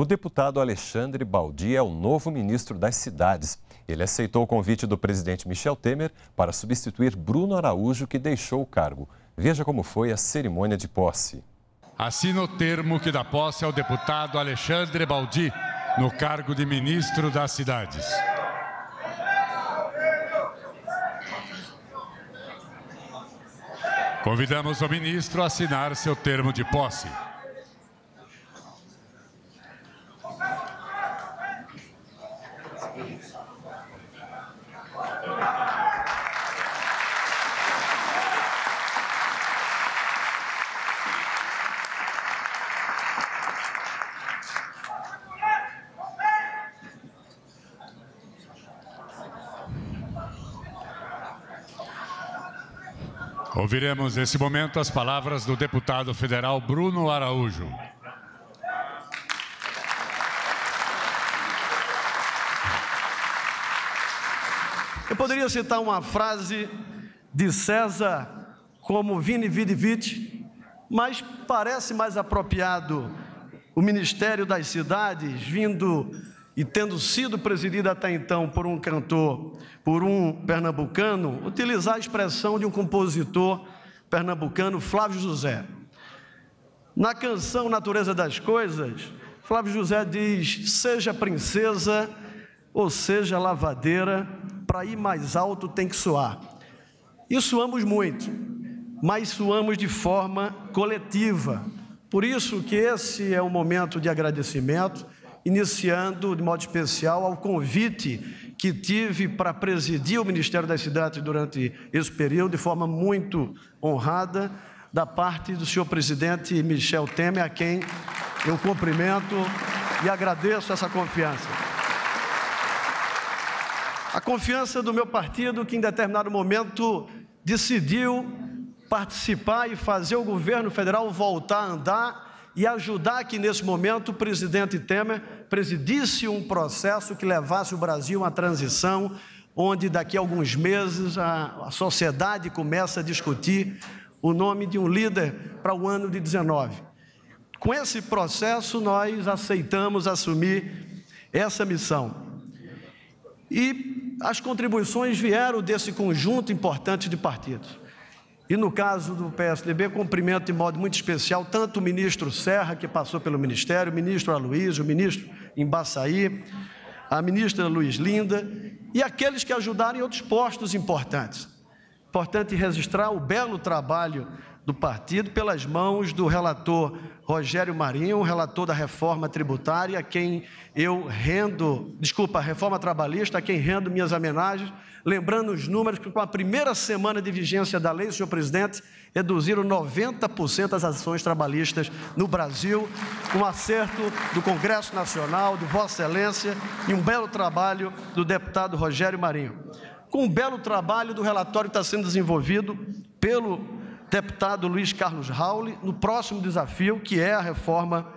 O deputado Alexandre Baldi é o novo ministro das Cidades. Ele aceitou o convite do presidente Michel Temer para substituir Bruno Araújo, que deixou o cargo. Veja como foi a cerimônia de posse. Assina o termo que dá posse ao deputado Alexandre Baldi no cargo de ministro das Cidades. Convidamos o ministro a assinar seu termo de posse. Ouviremos nesse momento as palavras do deputado federal Bruno Araújo. Eu poderia citar uma frase de César como Vini vidivit", Viti, mas parece mais apropriado o Ministério das Cidades vindo e tendo sido presidida até então por um cantor, por um pernambucano, utilizar a expressão de um compositor pernambucano, Flávio José. Na canção Natureza das Coisas, Flávio José diz: seja princesa ou seja lavadeira, para ir mais alto tem que soar. E suamos muito, mas suamos de forma coletiva. Por isso que esse é um momento de agradecimento iniciando de modo especial ao convite que tive para presidir o Ministério das Cidades durante esse período, de forma muito honrada, da parte do senhor presidente Michel Temer, a quem eu cumprimento e agradeço essa confiança. A confiança do meu partido, que em determinado momento decidiu participar e fazer o governo federal voltar a andar e ajudar que nesse momento o presidente Temer presidisse um processo que levasse o Brasil a uma transição onde daqui a alguns meses a, a sociedade começa a discutir o nome de um líder para o ano de 19. Com esse processo nós aceitamos assumir essa missão. E as contribuições vieram desse conjunto importante de partidos. E no caso do PSDB, cumprimento de modo muito especial tanto o ministro Serra, que passou pelo ministério, o ministro Aloysio, o ministro Embaçaí, a ministra Luiz Linda e aqueles que ajudaram em outros postos importantes. Importante registrar o belo trabalho do partido pelas mãos do relator Rogério Marinho, relator da reforma tributária, a quem eu rendo, desculpa, reforma trabalhista, a quem rendo minhas homenagens, lembrando os números que com a primeira semana de vigência da lei, senhor presidente, reduziram 90% as ações trabalhistas no Brasil, um acerto do Congresso Nacional, de Vossa Excelência e um belo trabalho do deputado Rogério Marinho. Com um belo trabalho do relatório que está sendo desenvolvido pelo deputado Luiz Carlos Raul no próximo desafio, que é a reforma,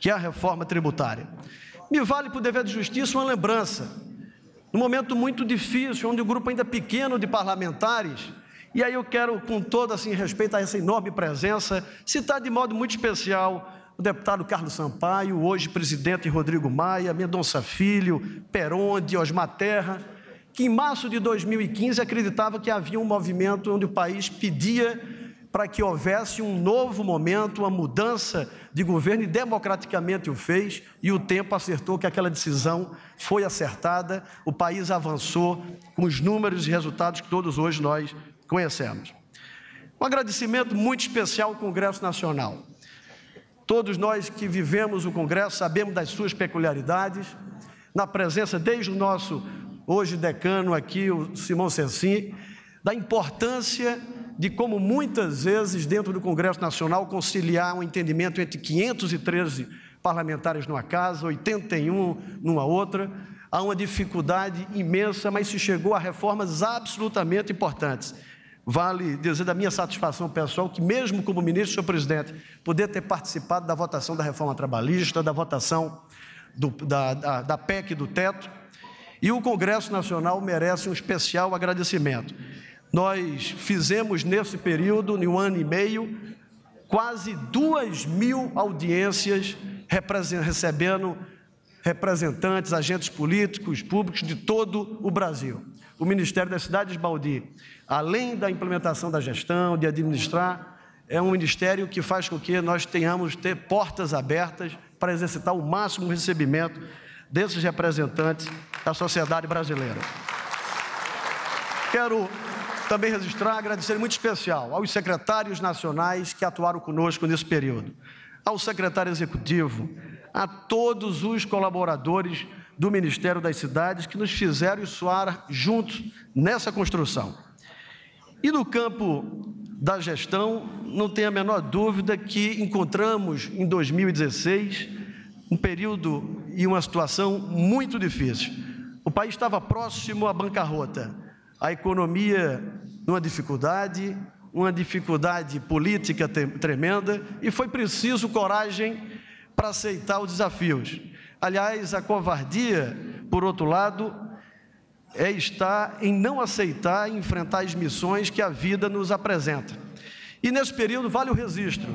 que é a reforma tributária. Me vale para o dever de justiça uma lembrança. Num momento muito difícil, onde o um grupo ainda pequeno de parlamentares, e aí eu quero, com todo assim, respeito a essa enorme presença, citar de modo muito especial o deputado Carlos Sampaio, hoje presidente Rodrigo Maia, Mendonça Filho, Peronde, Osmar Terra, que em março de 2015 acreditava que havia um movimento onde o país pedia para que houvesse um novo momento, uma mudança de governo, e democraticamente o fez, e o tempo acertou que aquela decisão foi acertada, o país avançou com os números e resultados que todos hoje nós conhecemos. Um agradecimento muito especial ao Congresso Nacional. Todos nós que vivemos o Congresso sabemos das suas peculiaridades, na presença desde o nosso hoje decano aqui, o Simão Sensi, da importância de como muitas vezes, dentro do Congresso Nacional, conciliar um entendimento entre 513 parlamentares numa casa, 81 numa outra. Há uma dificuldade imensa, mas se chegou a reformas absolutamente importantes. Vale dizer da minha satisfação pessoal que, mesmo como ministro, senhor presidente, poder ter participado da votação da reforma trabalhista, da votação do, da, da, da PEC do teto, e o Congresso Nacional merece um especial agradecimento. Nós fizemos nesse período, em um ano e meio, quase duas mil audiências recebendo representantes, agentes políticos, públicos de todo o Brasil. O Ministério das Cidades Baldi, além da implementação da gestão, de administrar, é um ministério que faz com que nós tenhamos ter portas abertas para exercitar o máximo recebimento desses representantes da sociedade brasileira. Quero também registrar, agradecer muito especial aos secretários nacionais que atuaram conosco nesse período, ao secretário executivo, a todos os colaboradores do Ministério das Cidades que nos fizeram suar juntos nessa construção. E no campo da gestão, não tem a menor dúvida que encontramos em 2016 um período e uma situação muito difícil. O país estava próximo à bancarrota, a economia numa dificuldade, uma dificuldade política tremenda, e foi preciso coragem para aceitar os desafios. Aliás, a covardia, por outro lado, é estar em não aceitar e enfrentar as missões que a vida nos apresenta. E nesse período, vale o registro: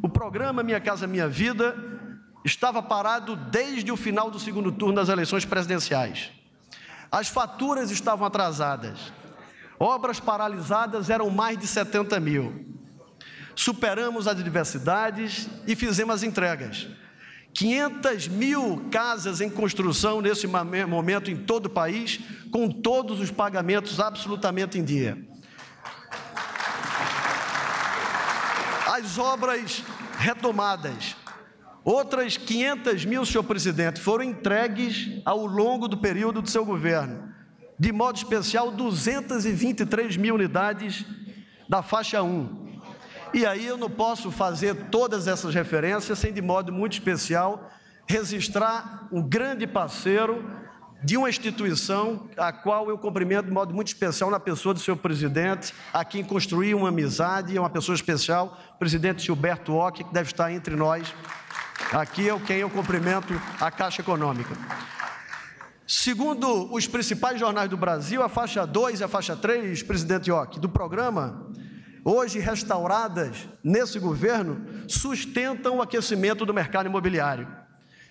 o programa Minha Casa Minha Vida estava parado desde o final do segundo turno das eleições presidenciais. As faturas estavam atrasadas Obras paralisadas eram mais de 70 mil. Superamos as adversidades e fizemos as entregas. 500 mil casas em construção nesse momento em todo o país, com todos os pagamentos absolutamente em dia. As obras retomadas. Outras 500 mil, senhor presidente, foram entregues ao longo do período do seu governo de modo especial 223 mil unidades da faixa 1. E aí eu não posso fazer todas essas referências sem, de modo muito especial, registrar um grande parceiro de uma instituição a qual eu cumprimento de modo muito especial na pessoa do seu presidente, a quem construí uma amizade, é uma pessoa especial, o presidente Gilberto Ock, que deve estar entre nós. Aqui é quem eu cumprimento a Caixa Econômica. Segundo os principais jornais do Brasil, a faixa 2 e a faixa 3, presidente Ock, do programa, hoje restauradas nesse governo, sustentam o aquecimento do mercado imobiliário.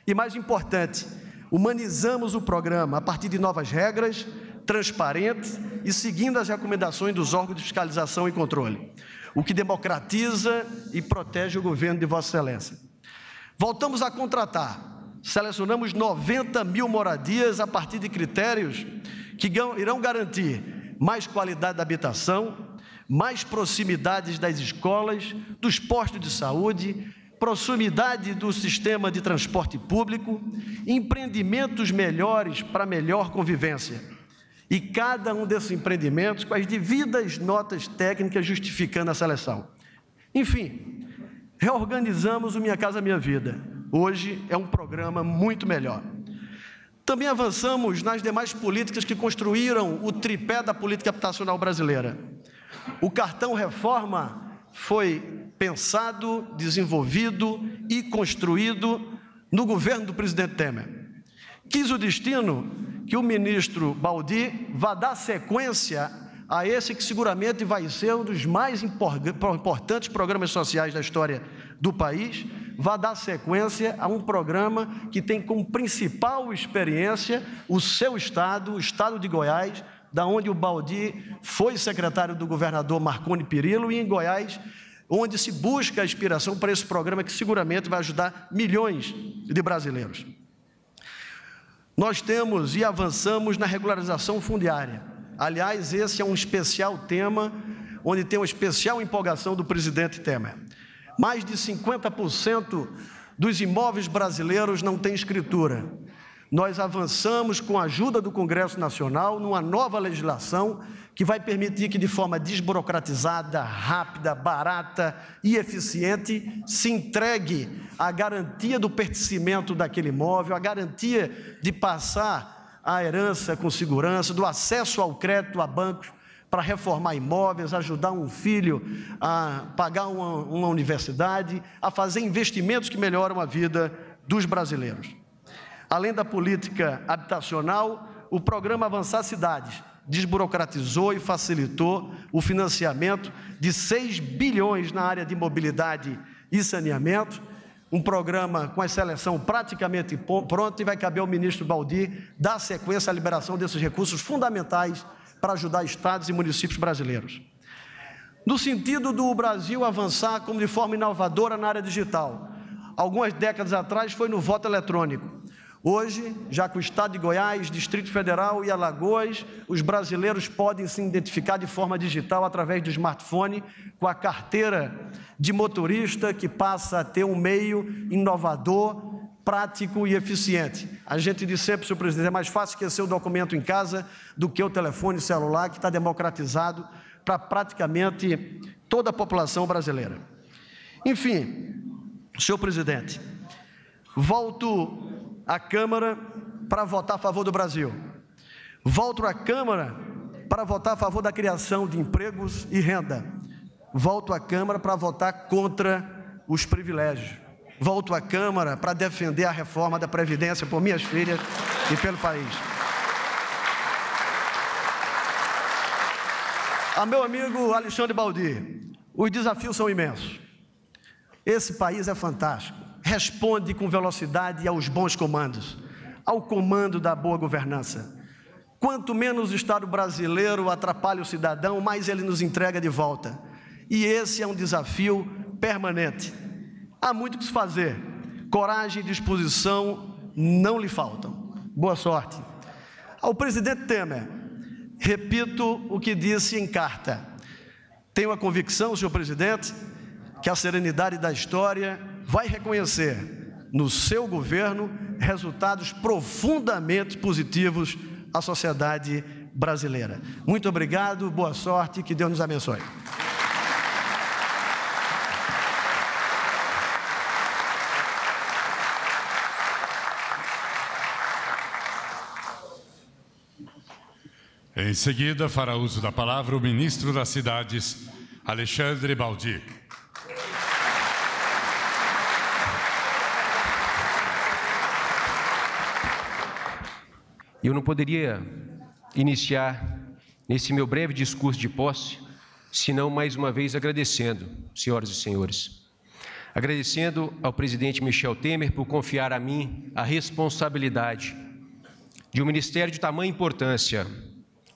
E mais importante, humanizamos o programa a partir de novas regras, transparentes e seguindo as recomendações dos órgãos de fiscalização e controle, o que democratiza e protege o governo de Vossa Excelência. Voltamos a contratar Selecionamos 90 mil moradias a partir de critérios que irão garantir mais qualidade da habitação, mais proximidades das escolas, dos postos de saúde, proximidade do sistema de transporte público, empreendimentos melhores para melhor convivência. E cada um desses empreendimentos com as devidas notas técnicas justificando a seleção. Enfim, reorganizamos o Minha Casa Minha Vida. Hoje é um programa muito melhor. Também avançamos nas demais políticas que construíram o tripé da política habitacional brasileira. O cartão reforma foi pensado, desenvolvido e construído no governo do presidente Temer. Quis o destino que o ministro Baldi vá dar sequência a esse que seguramente vai ser um dos mais importantes programas sociais da história do país vai dar sequência a um programa que tem como principal experiência o seu estado, o estado de Goiás, da onde o Baldi foi secretário do governador Marconi Perillo e em Goiás, onde se busca a inspiração para esse programa que seguramente vai ajudar milhões de brasileiros. Nós temos e avançamos na regularização fundiária. Aliás, esse é um especial tema onde tem uma especial empolgação do presidente Temer. Mais de 50% dos imóveis brasileiros não têm escritura. Nós avançamos com a ajuda do Congresso Nacional numa nova legislação que vai permitir que, de forma desburocratizada, rápida, barata e eficiente, se entregue a garantia do pertencimento daquele imóvel, a garantia de passar a herança com segurança, do acesso ao crédito a bancos para reformar imóveis, ajudar um filho a pagar uma, uma universidade, a fazer investimentos que melhoram a vida dos brasileiros. Além da política habitacional, o programa Avançar Cidades desburocratizou e facilitou o financiamento de 6 bilhões na área de mobilidade e saneamento, um programa com a seleção praticamente pronto e vai caber ao ministro Baldi dar sequência à liberação desses recursos fundamentais para ajudar estados e municípios brasileiros. No sentido do Brasil avançar como de forma inovadora na área digital. Algumas décadas atrás foi no voto eletrônico. Hoje, já com o Estado de Goiás, Distrito Federal e Alagoas, os brasileiros podem se identificar de forma digital através do smartphone, com a carteira de motorista, que passa a ter um meio inovador prático e eficiente. A gente diz sempre, senhor presidente, é mais fácil esquecer o documento em casa do que o telefone celular que está democratizado para praticamente toda a população brasileira. Enfim, senhor presidente, volto à Câmara para votar a favor do Brasil. Volto à Câmara para votar a favor da criação de empregos e renda. Volto à Câmara para votar contra os privilégios volto à Câmara para defender a reforma da Previdência por minhas filhas e pelo país. A ah, meu amigo Alexandre Baldi, os desafios são imensos. Esse país é fantástico. Responde com velocidade aos bons comandos, ao comando da boa governança. Quanto menos o Estado brasileiro atrapalha o cidadão, mais ele nos entrega de volta. E esse é um desafio permanente. Há muito que se fazer. Coragem e disposição não lhe faltam. Boa sorte. Ao presidente Temer, repito o que disse em carta. Tenho a convicção, senhor presidente, que a serenidade da história vai reconhecer no seu governo resultados profundamente positivos à sociedade brasileira. Muito obrigado, boa sorte, que Deus nos abençoe. Em seguida, fará uso da palavra o ministro das Cidades, Alexandre Baldi. Eu não poderia iniciar nesse meu breve discurso de posse, senão mais uma vez agradecendo, senhoras e senhores. Agradecendo ao presidente Michel Temer por confiar a mim a responsabilidade de um ministério de tamanha importância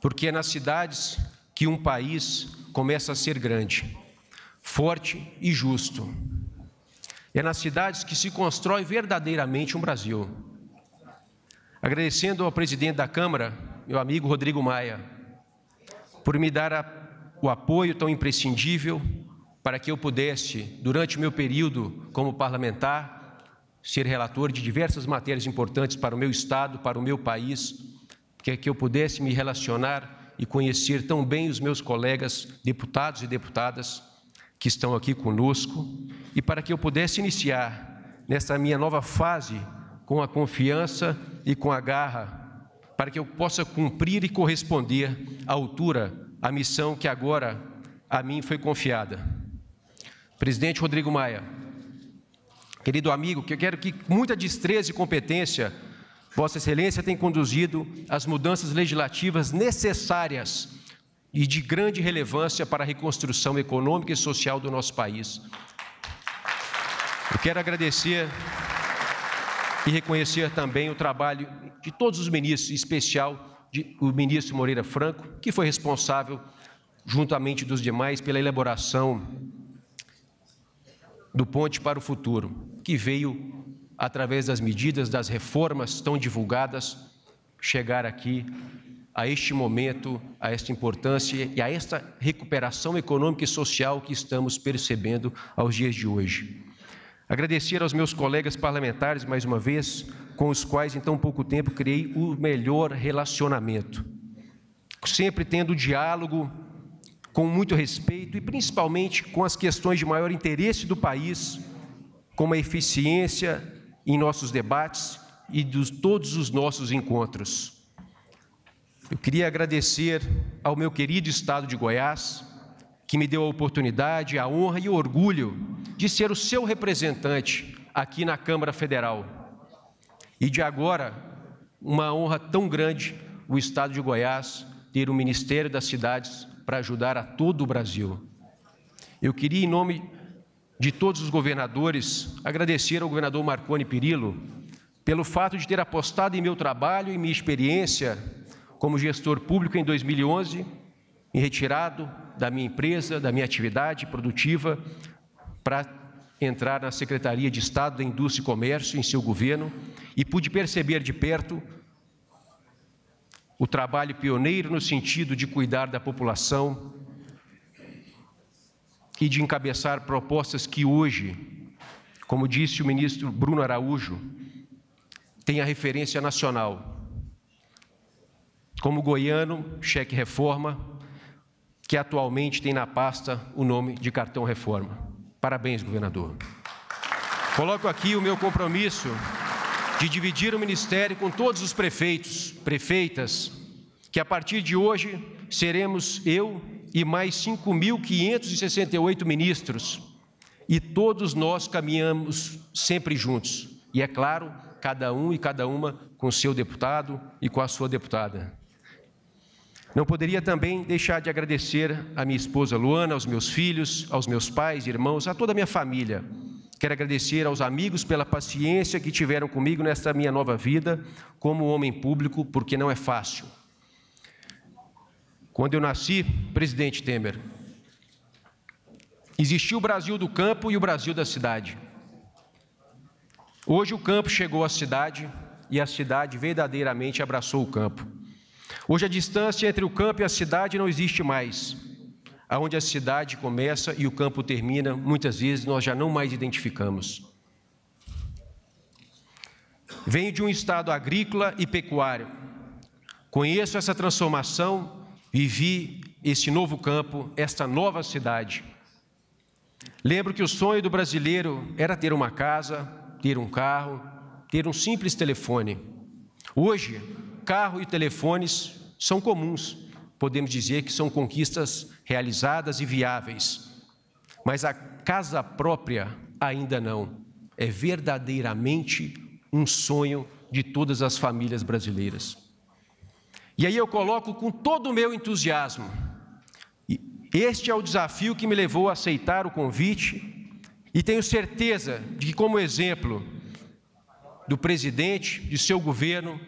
porque é nas cidades que um país começa a ser grande, forte e justo. É nas cidades que se constrói verdadeiramente um Brasil. Agradecendo ao presidente da Câmara, meu amigo Rodrigo Maia, por me dar a, o apoio tão imprescindível para que eu pudesse, durante o meu período como parlamentar, ser relator de diversas matérias importantes para o meu Estado, para o meu país que, é que eu pudesse me relacionar e conhecer tão bem os meus colegas deputados e deputadas que estão aqui conosco e para que eu pudesse iniciar nessa minha nova fase com a confiança e com a garra, para que eu possa cumprir e corresponder à altura à missão que agora a mim foi confiada. Presidente Rodrigo Maia, querido amigo, que eu quero que muita destreza e competência Vossa Excelência tem conduzido as mudanças legislativas necessárias e de grande relevância para a reconstrução econômica e social do nosso país. Eu quero agradecer e reconhecer também o trabalho de todos os ministros, em especial de, o ministro Moreira Franco, que foi responsável, juntamente dos demais, pela elaboração do Ponte para o Futuro, que veio através das medidas, das reformas tão divulgadas, chegar aqui a este momento, a esta importância e a esta recuperação econômica e social que estamos percebendo aos dias de hoje. Agradecer aos meus colegas parlamentares, mais uma vez, com os quais em tão pouco tempo criei o melhor relacionamento. Sempre tendo diálogo, com muito respeito e principalmente com as questões de maior interesse do país, como a eficiência em nossos debates e de todos os nossos encontros. Eu queria agradecer ao meu querido estado de Goiás, que me deu a oportunidade, a honra e o orgulho de ser o seu representante aqui na Câmara Federal. E de agora, uma honra tão grande, o estado de Goiás ter o Ministério das Cidades para ajudar a todo o Brasil. Eu queria, em nome de todos os governadores, agradecer ao governador Marconi Perillo pelo fato de ter apostado em meu trabalho e minha experiência como gestor público em 2011, me retirado da minha empresa, da minha atividade produtiva, para entrar na Secretaria de Estado da Indústria e Comércio, em seu governo, e pude perceber de perto o trabalho pioneiro no sentido de cuidar da população, e de encabeçar propostas que hoje, como disse o ministro Bruno Araújo, tem a referência nacional. Como goiano, cheque reforma, que atualmente tem na pasta o nome de cartão reforma. Parabéns, governador. Coloco aqui o meu compromisso de dividir o ministério com todos os prefeitos, prefeitas, que a partir de hoje seremos eu e mais 5.568 ministros. E todos nós caminhamos sempre juntos. E é claro, cada um e cada uma com seu deputado e com a sua deputada. Não poderia também deixar de agradecer à minha esposa Luana, aos meus filhos, aos meus pais, irmãos, a toda a minha família. Quero agradecer aos amigos pela paciência que tiveram comigo nesta minha nova vida como homem público, porque não é fácil. Quando eu nasci, presidente Temer, existia o Brasil do campo e o Brasil da cidade. Hoje o campo chegou à cidade e a cidade verdadeiramente abraçou o campo. Hoje a distância entre o campo e a cidade não existe mais. Aonde a cidade começa e o campo termina, muitas vezes nós já não mais identificamos. Venho de um estado agrícola e pecuário. Conheço essa transformação Vivi este novo campo, esta nova cidade. Lembro que o sonho do brasileiro era ter uma casa, ter um carro, ter um simples telefone. Hoje, carro e telefones são comuns, podemos dizer que são conquistas realizadas e viáveis. Mas a casa própria ainda não. É verdadeiramente um sonho de todas as famílias brasileiras. E aí eu coloco com todo o meu entusiasmo. Este é o desafio que me levou a aceitar o convite e tenho certeza de que, como exemplo do presidente, de seu governo,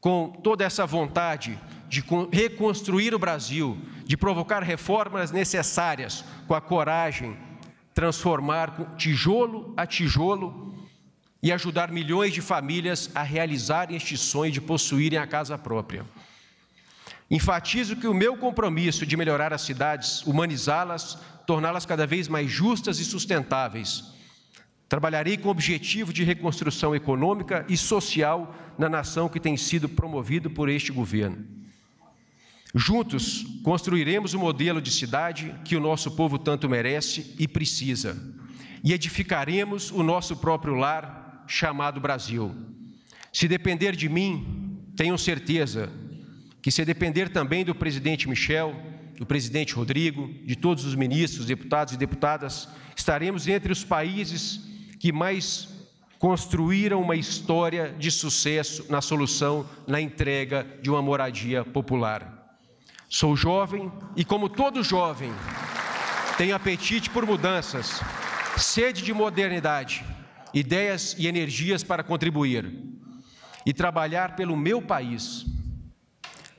com toda essa vontade de reconstruir o Brasil, de provocar reformas necessárias, com a coragem, transformar tijolo a tijolo e ajudar milhões de famílias a realizarem este sonho de possuírem a casa própria. Enfatizo que o meu compromisso de melhorar as cidades, humanizá-las, torná-las cada vez mais justas e sustentáveis. Trabalharei com o objetivo de reconstrução econômica e social na nação que tem sido promovido por este governo. Juntos, construiremos o modelo de cidade que o nosso povo tanto merece e precisa, e edificaremos o nosso próprio lar, chamado Brasil. Se depender de mim, tenho certeza que se depender também do presidente Michel, do presidente Rodrigo, de todos os ministros, deputados e deputadas, estaremos entre os países que mais construíram uma história de sucesso na solução, na entrega de uma moradia popular. Sou jovem e, como todo jovem, tenho apetite por mudanças, sede de modernidade, ideias e energias para contribuir e trabalhar pelo meu país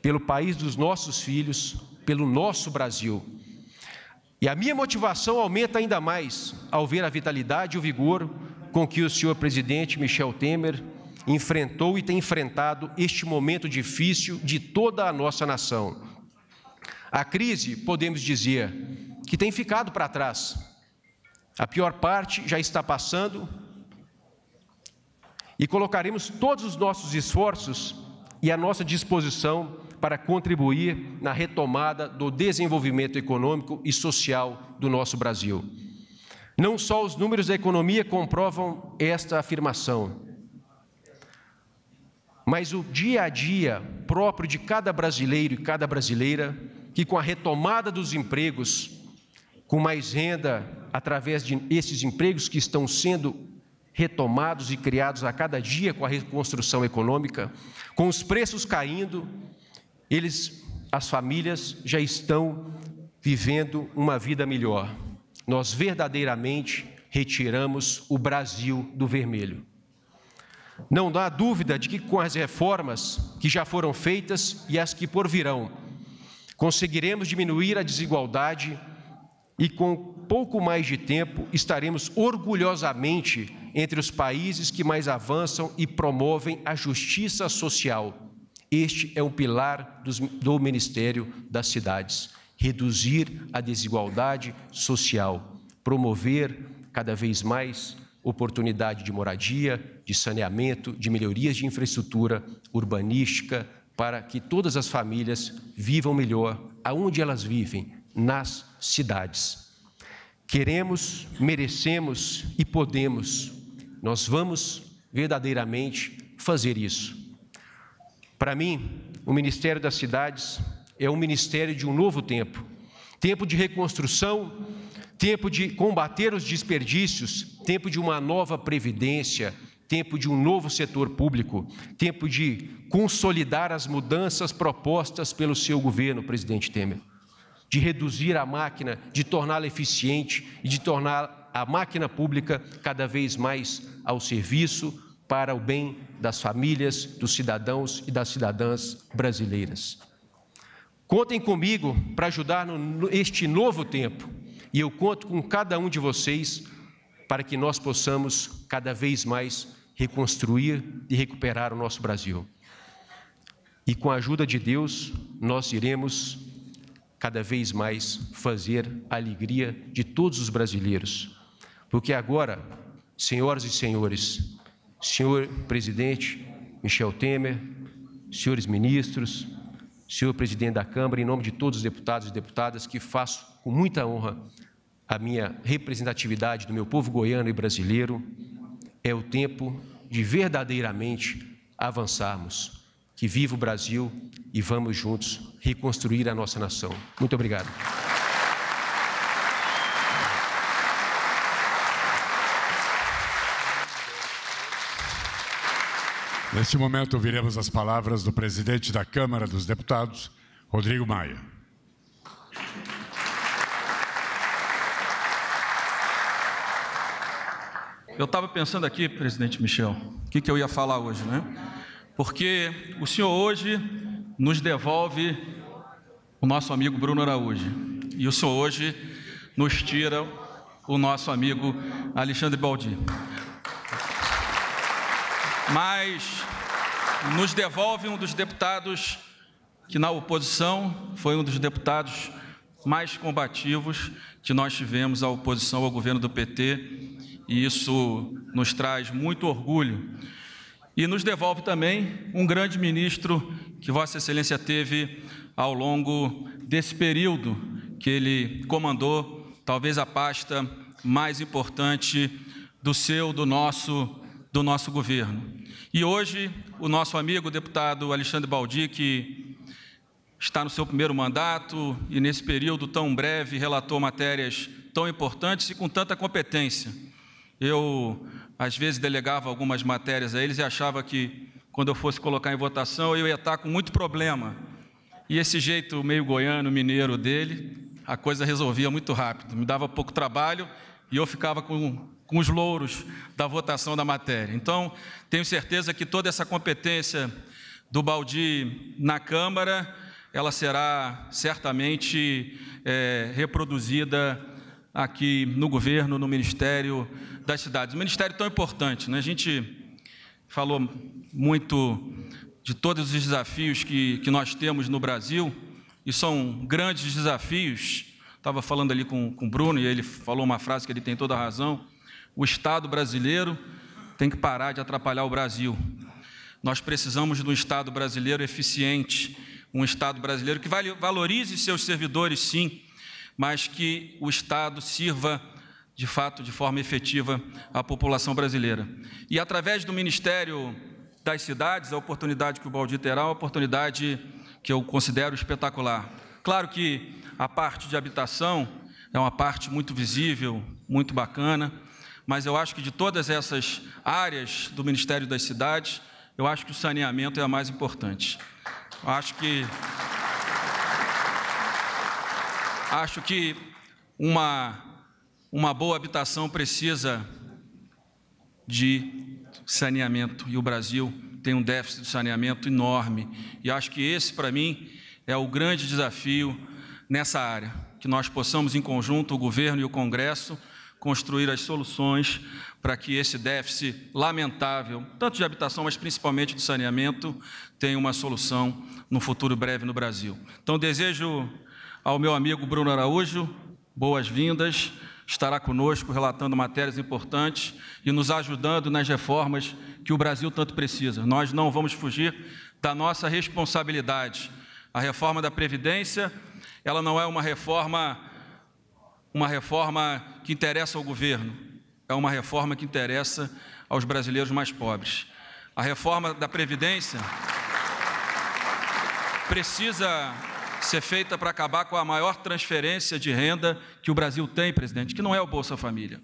pelo país dos nossos filhos, pelo nosso Brasil. E a minha motivação aumenta ainda mais ao ver a vitalidade e o vigor com que o senhor presidente Michel Temer enfrentou e tem enfrentado este momento difícil de toda a nossa nação. A crise, podemos dizer, que tem ficado para trás. A pior parte já está passando e colocaremos todos os nossos esforços e a nossa disposição para contribuir na retomada do desenvolvimento econômico e social do nosso Brasil. Não só os números da economia comprovam esta afirmação, mas o dia a dia próprio de cada brasileiro e cada brasileira que, com a retomada dos empregos, com mais renda através de esses empregos que estão sendo retomados e criados a cada dia com a reconstrução econômica, com os preços caindo, eles, as famílias já estão vivendo uma vida melhor. Nós verdadeiramente retiramos o Brasil do vermelho. Não há dúvida de que com as reformas que já foram feitas e as que por virão, conseguiremos diminuir a desigualdade e com pouco mais de tempo estaremos orgulhosamente entre os países que mais avançam e promovem a justiça social este é o pilar do Ministério das Cidades: reduzir a desigualdade social, promover cada vez mais oportunidade de moradia, de saneamento, de melhorias de infraestrutura urbanística, para que todas as famílias vivam melhor aonde elas vivem, nas cidades. Queremos, merecemos e podemos. Nós vamos verdadeiramente fazer isso para mim, o Ministério das Cidades é um ministério de um novo tempo tempo de reconstrução, tempo de combater os desperdícios, tempo de uma nova previdência, tempo de um novo setor público, tempo de consolidar as mudanças propostas pelo seu governo, presidente Temer, de reduzir a máquina, de torná-la eficiente e de tornar a máquina pública cada vez mais ao serviço para o bem das famílias, dos cidadãos e das cidadãs brasileiras. Contem comigo para ajudar neste novo tempo, e eu conto com cada um de vocês para que nós possamos cada vez mais reconstruir e recuperar o nosso Brasil. E com a ajuda de Deus, nós iremos cada vez mais fazer a alegria de todos os brasileiros. Porque agora, senhoras e senhores, senhor presidente Michel Temer, senhores ministros, senhor presidente da Câmara, em nome de todos os deputados e deputadas, que faço com muita honra a minha representatividade do meu povo goiano e brasileiro, é o tempo de verdadeiramente avançarmos. Que viva o Brasil e vamos juntos reconstruir a nossa nação. Muito obrigado. Neste momento, ouviremos as palavras do presidente da Câmara dos Deputados, Rodrigo Maia. Eu estava pensando aqui, presidente Michel, o que, que eu ia falar hoje, né? Porque o senhor hoje nos devolve o nosso amigo Bruno Araújo. E o senhor hoje nos tira o nosso amigo Alexandre Baldi. Mas nos devolve um dos deputados que, na oposição, foi um dos deputados mais combativos que nós tivemos à oposição ao governo do PT, e isso nos traz muito orgulho. E nos devolve também um grande ministro que Vossa Excelência teve ao longo desse período que ele comandou, talvez a pasta mais importante do seu, do nosso do nosso governo. E hoje, o nosso amigo o deputado Alexandre Baldi, que está no seu primeiro mandato e, nesse período tão breve, relatou matérias tão importantes e com tanta competência. Eu, às vezes, delegava algumas matérias a eles e achava que, quando eu fosse colocar em votação, eu ia estar com muito problema. E esse jeito meio goiano, mineiro dele, a coisa resolvia muito rápido. Me dava pouco trabalho e eu ficava com com os louros da votação da matéria. Então, tenho certeza que toda essa competência do Baldi na Câmara, ela será certamente é, reproduzida aqui no governo, no Ministério das Cidades. Um ministério tão importante, né? a gente falou muito de todos os desafios que, que nós temos no Brasil, e são grandes desafios. Estava falando ali com, com o Bruno, e ele falou uma frase que ele tem toda a razão o Estado brasileiro tem que parar de atrapalhar o Brasil. Nós precisamos de um Estado brasileiro eficiente, um Estado brasileiro que valorize seus servidores, sim, mas que o Estado sirva de fato, de forma efetiva, à população brasileira. E através do Ministério das Cidades, a oportunidade que o Baldi terá, é uma oportunidade que eu considero espetacular. Claro que a parte de habitação é uma parte muito visível, muito bacana, mas eu acho que de todas essas áreas do Ministério das Cidades, eu acho que o saneamento é a mais importante. Eu acho que acho que uma uma boa habitação precisa de saneamento e o Brasil tem um déficit de saneamento enorme e acho que esse para mim é o grande desafio nessa área, que nós possamos em conjunto o governo e o Congresso construir as soluções para que esse déficit lamentável, tanto de habitação, mas principalmente de saneamento, tenha uma solução no futuro breve no Brasil. Então, desejo ao meu amigo Bruno Araújo boas-vindas, estará conosco relatando matérias importantes e nos ajudando nas reformas que o Brasil tanto precisa. Nós não vamos fugir da nossa responsabilidade. A reforma da Previdência, ela não é uma reforma uma reforma que interessa ao governo, é uma reforma que interessa aos brasileiros mais pobres. A reforma da Previdência precisa ser feita para acabar com a maior transferência de renda que o Brasil tem, presidente, que não é o Bolsa Família.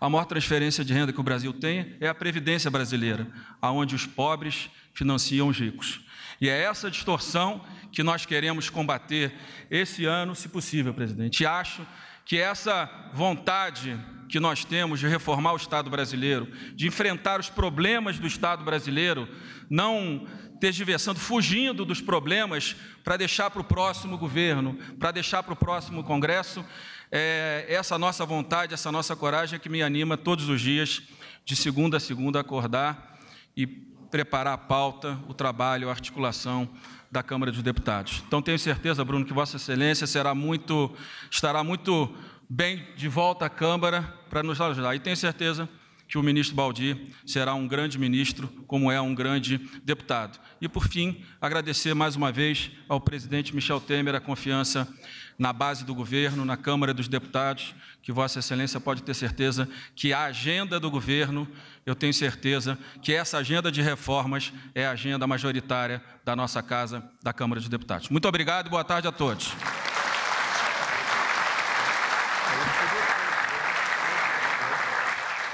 A maior transferência de renda que o Brasil tem é a Previdência Brasileira, onde os pobres financiam os ricos. E é essa distorção que nós queremos combater esse ano, se possível, presidente. E acho que é essa vontade que nós temos de reformar o Estado brasileiro, de enfrentar os problemas do Estado brasileiro, não tergiversando, fugindo dos problemas para deixar para o próximo governo, para deixar para o próximo Congresso, é, essa nossa vontade, essa nossa coragem é que me anima todos os dias, de segunda a segunda, a acordar e preparar a pauta, o trabalho, a articulação da Câmara dos Deputados. Então tenho certeza, Bruno, que Vossa Excelência será muito, estará muito bem de volta à Câmara para nos ajudar. E tenho certeza que o ministro Baldi será um grande ministro, como é um grande deputado. E, por fim, agradecer mais uma vez ao presidente Michel Temer a confiança na base do governo, na Câmara dos Deputados, que Vossa Excelência pode ter certeza que a agenda do governo, eu tenho certeza que essa agenda de reformas é a agenda majoritária da nossa casa, da Câmara dos Deputados. Muito obrigado e boa tarde a todos.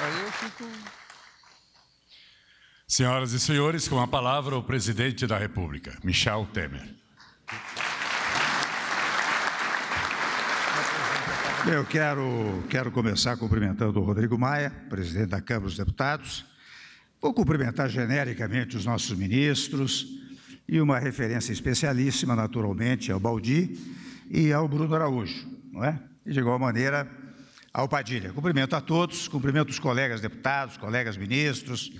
Aí eu fico. Senhoras e senhores, com a palavra o presidente da República, Michel Temer. Eu quero, quero começar cumprimentando o Rodrigo Maia, presidente da Câmara dos Deputados. Vou cumprimentar genericamente os nossos ministros e uma referência especialíssima, naturalmente, ao Baldi e ao Bruno Araújo, não é? E de igual maneira, ao Padilha. Cumprimento a todos, cumprimento os colegas deputados, colegas ministros,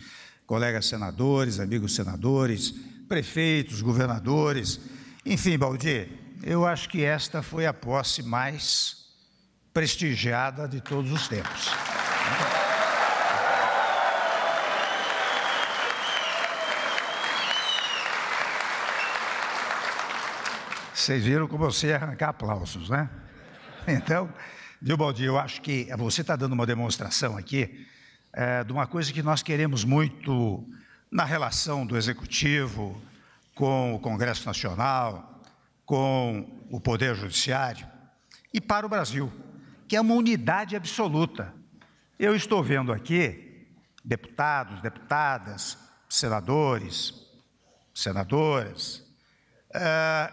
colegas senadores, amigos senadores, prefeitos, governadores. Enfim, Baldi, eu acho que esta foi a posse mais prestigiada de todos os tempos. Vocês viram como eu sei arrancar aplausos, né? Então, Viu, Baldi? eu acho que você está dando uma demonstração aqui é, de uma coisa que nós queremos muito na relação do Executivo com o Congresso Nacional, com o Poder Judiciário e para o Brasil, que é uma unidade absoluta. Eu estou vendo aqui deputados, deputadas, senadores, senadoras, é,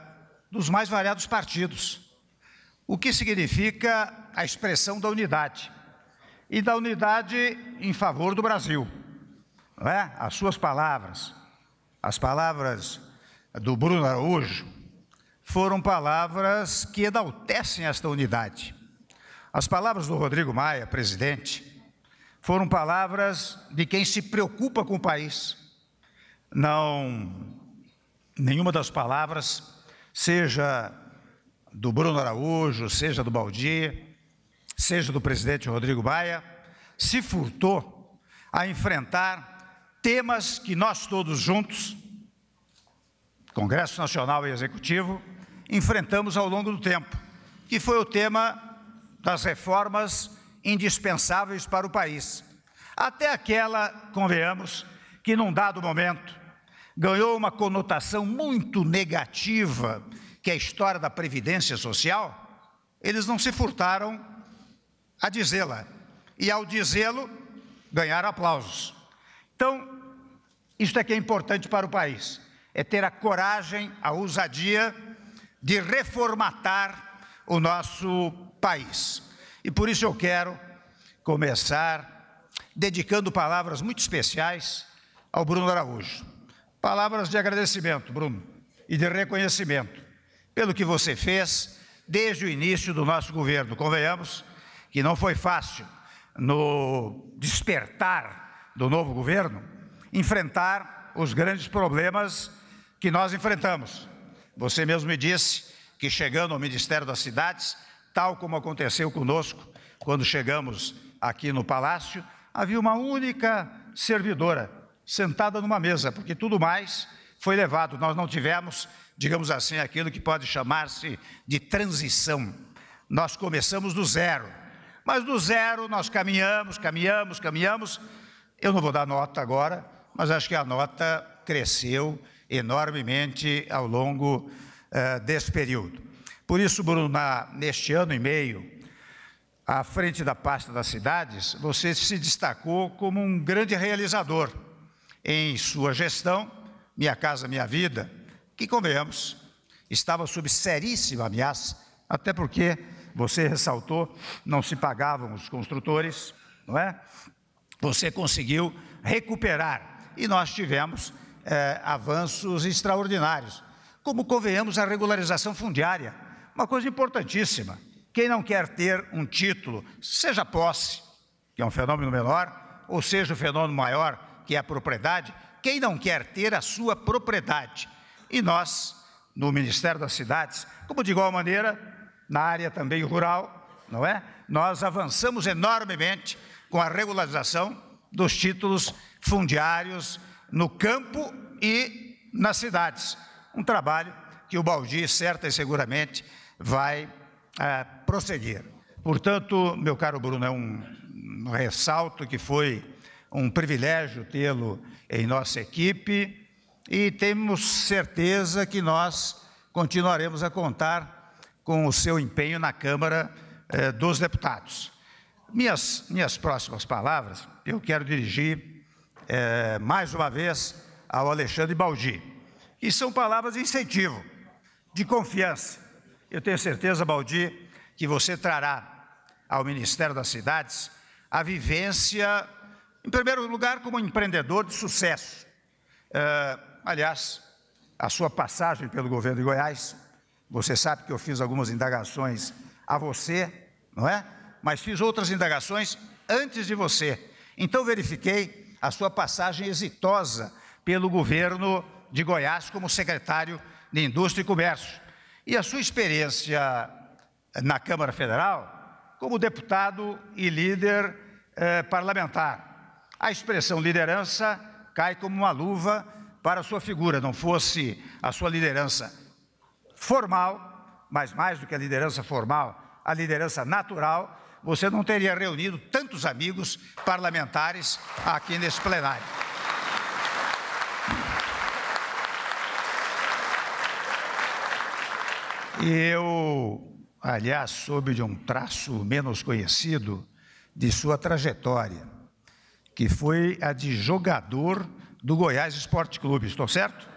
dos mais variados partidos o que significa a expressão da unidade e da unidade em favor do Brasil. É? As suas palavras, as palavras do Bruno Araújo, foram palavras que enaltecem esta unidade. As palavras do Rodrigo Maia, presidente, foram palavras de quem se preocupa com o país. Não, nenhuma das palavras seja do Bruno Araújo, seja do Baldi, seja do presidente Rodrigo Baia, se furtou a enfrentar temas que nós todos juntos, Congresso Nacional e Executivo, enfrentamos ao longo do tempo, que foi o tema das reformas indispensáveis para o país. Até aquela, convenhamos, que num dado momento ganhou uma conotação muito negativa que é a história da Previdência Social, eles não se furtaram a dizê-la. E ao dizê-lo, ganharam aplausos. Então, isto é que é importante para o país: é ter a coragem, a ousadia de reformatar o nosso país. E por isso eu quero começar dedicando palavras muito especiais ao Bruno Araújo. Palavras de agradecimento, Bruno, e de reconhecimento pelo que você fez desde o início do nosso governo. Convenhamos que não foi fácil, no despertar do novo governo, enfrentar os grandes problemas que nós enfrentamos. Você mesmo me disse que chegando ao Ministério das Cidades, tal como aconteceu conosco quando chegamos aqui no Palácio, havia uma única servidora sentada numa mesa, porque tudo mais foi levado. Nós não tivemos digamos assim, aquilo que pode chamar-se de transição. Nós começamos do zero, mas do zero nós caminhamos, caminhamos, caminhamos. Eu não vou dar nota agora, mas acho que a nota cresceu enormemente ao longo uh, desse período. Por isso, Bruno, na, neste ano e meio, à frente da pasta das cidades, você se destacou como um grande realizador em sua gestão, Minha Casa Minha Vida, que, convenhamos, estava sob seríssima ameaça, até porque, você ressaltou, não se pagavam os construtores, não é? Você conseguiu recuperar e nós tivemos é, avanços extraordinários, como, convenhamos, a regularização fundiária, uma coisa importantíssima. Quem não quer ter um título, seja posse, que é um fenômeno menor, ou seja o um fenômeno maior, que é a propriedade, quem não quer ter a sua propriedade e nós, no Ministério das Cidades, como de igual maneira, na área também rural, não é? Nós avançamos enormemente com a regularização dos títulos fundiários no campo e nas cidades. Um trabalho que o Baldi, certa e seguramente, vai é, prosseguir. Portanto, meu caro Bruno, é um ressalto que foi um privilégio tê-lo em nossa equipe e temos certeza que nós continuaremos a contar com o seu empenho na Câmara eh, dos Deputados. Minhas, minhas próximas palavras eu quero dirigir eh, mais uma vez ao Alexandre Baldi, que são palavras de incentivo, de confiança. Eu tenho certeza, Baldi, que você trará ao Ministério das Cidades a vivência, em primeiro lugar, como empreendedor de sucesso. Eh, Aliás, a sua passagem pelo governo de Goiás, você sabe que eu fiz algumas indagações a você, não é? Mas fiz outras indagações antes de você. Então verifiquei a sua passagem exitosa pelo governo de Goiás como secretário de Indústria e Comércio. E a sua experiência na Câmara Federal como deputado e líder eh, parlamentar. A expressão liderança cai como uma luva para a sua figura, não fosse a sua liderança formal, mas mais do que a liderança formal, a liderança natural, você não teria reunido tantos amigos parlamentares aqui nesse plenário. E eu, aliás, soube de um traço menos conhecido de sua trajetória, que foi a de jogador do Goiás Esporte Clube, estou certo?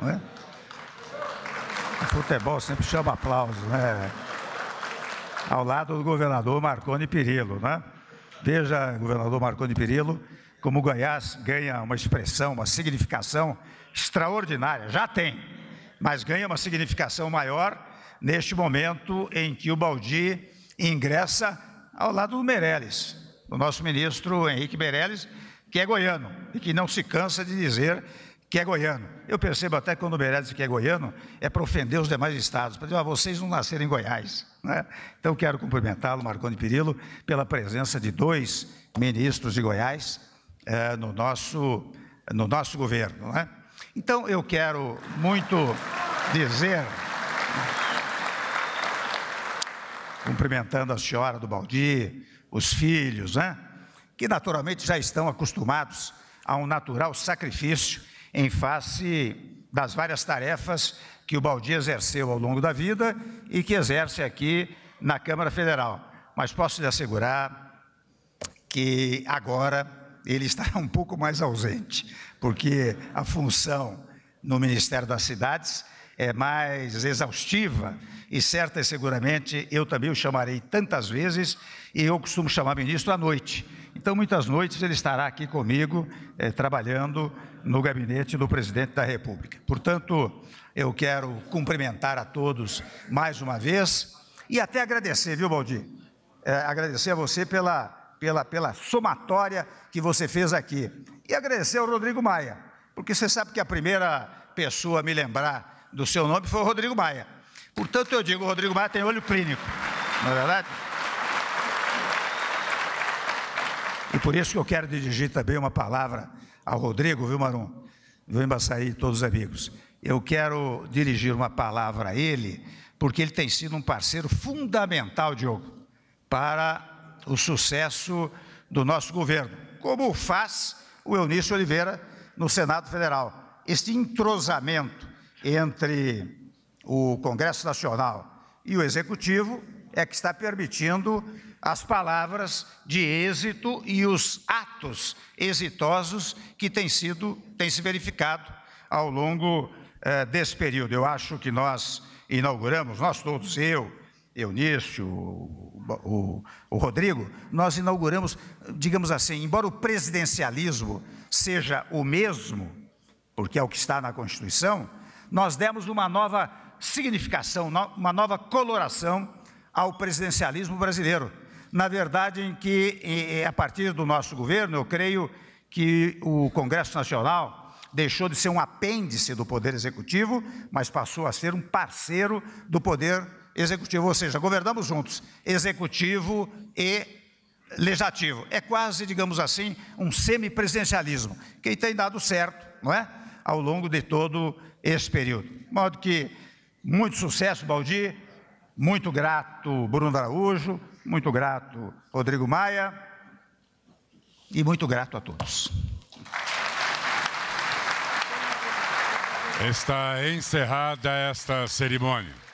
Não é? O futebol sempre chama aplauso, né? Ao lado do governador Marconi Perillo, né? Veja, governador Marconi Perillo, como o Goiás ganha uma expressão, uma significação extraordinária, já tem, mas ganha uma significação maior neste momento em que o Baldi ingressa ao lado do Meirelles, do nosso ministro Henrique Meirelles, que é goiano e que não se cansa de dizer que é goiano. Eu percebo até quando o Meirelles que é goiano, é para ofender os demais estados, para dizer, ah, vocês não nasceram em Goiás. Né? Então, quero cumprimentá-lo, Marconi Perillo, pela presença de dois ministros de Goiás eh, no, nosso, no nosso governo. Né? Então, eu quero muito dizer, cumprimentando a senhora do Baldi, os filhos, né? que naturalmente já estão acostumados a um natural sacrifício em face das várias tarefas que o Baldi exerceu ao longo da vida e que exerce aqui na Câmara Federal. Mas posso lhe assegurar que agora ele estará um pouco mais ausente, porque a função no Ministério das Cidades é mais exaustiva e certa e seguramente eu também o chamarei tantas vezes e eu costumo chamar ministro à noite, então, muitas noites ele estará aqui comigo, eh, trabalhando no gabinete do presidente da República. Portanto, eu quero cumprimentar a todos mais uma vez e até agradecer, viu, Baldi? Eh, agradecer a você pela, pela, pela somatória que você fez aqui. E agradecer ao Rodrigo Maia, porque você sabe que a primeira pessoa a me lembrar do seu nome foi o Rodrigo Maia. Portanto, eu digo, o Rodrigo Maia tem olho clínico, não é verdade? E por isso que eu quero dirigir também uma palavra ao Rodrigo, viu, Marum? Viu, Embaçaí, todos os amigos. Eu quero dirigir uma palavra a ele, porque ele tem sido um parceiro fundamental, Diogo, para o sucesso do nosso governo, como faz o Eunício Oliveira no Senado Federal. Este entrosamento entre o Congresso Nacional e o Executivo é que está permitindo as palavras de êxito e os atos exitosos que têm sido, têm se verificado ao longo eh, desse período. Eu acho que nós inauguramos, nós todos, eu, Eunício, o, o, o Rodrigo, nós inauguramos, digamos assim, embora o presidencialismo seja o mesmo, porque é o que está na Constituição, nós demos uma nova significação, uma nova coloração ao presidencialismo brasileiro, na verdade, em que, a partir do nosso governo, eu creio que o Congresso Nacional deixou de ser um apêndice do Poder Executivo, mas passou a ser um parceiro do Poder Executivo, ou seja, governamos juntos, Executivo e Legislativo. É quase, digamos assim, um semipresidencialismo, que tem dado certo, não é? Ao longo de todo esse período. De modo que, muito sucesso, Baldi, muito grato, Bruno Araújo, muito grato, Rodrigo Maia, e muito grato a todos. Está encerrada esta cerimônia.